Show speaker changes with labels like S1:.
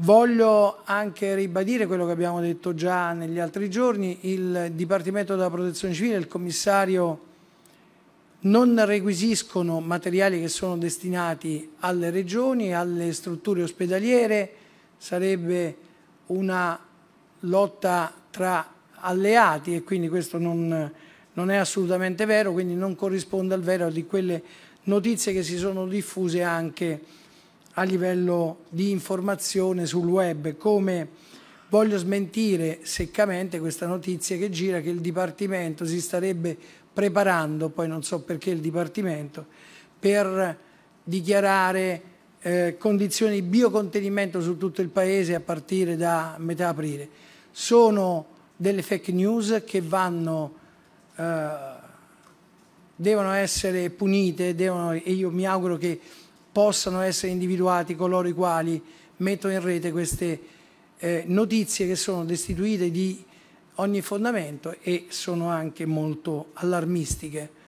S1: Voglio anche ribadire quello che abbiamo detto già negli altri giorni, il Dipartimento della Protezione Civile e il Commissario non requisiscono materiali che sono destinati alle regioni, alle strutture ospedaliere, sarebbe una lotta tra alleati e quindi questo non, non è assolutamente vero, quindi non corrisponde al vero di quelle notizie che si sono diffuse anche a livello di informazione sul web, come voglio smentire seccamente questa notizia che gira che il Dipartimento si starebbe preparando, poi non so perché il Dipartimento, per dichiarare eh, condizioni di biocontenimento su tutto il Paese a partire da metà aprile. Sono delle fake news che vanno, eh, devono essere punite devono, e io mi auguro che possano essere individuati coloro i quali mettono in rete queste eh, notizie che sono destituite di ogni fondamento e sono anche molto allarmistiche.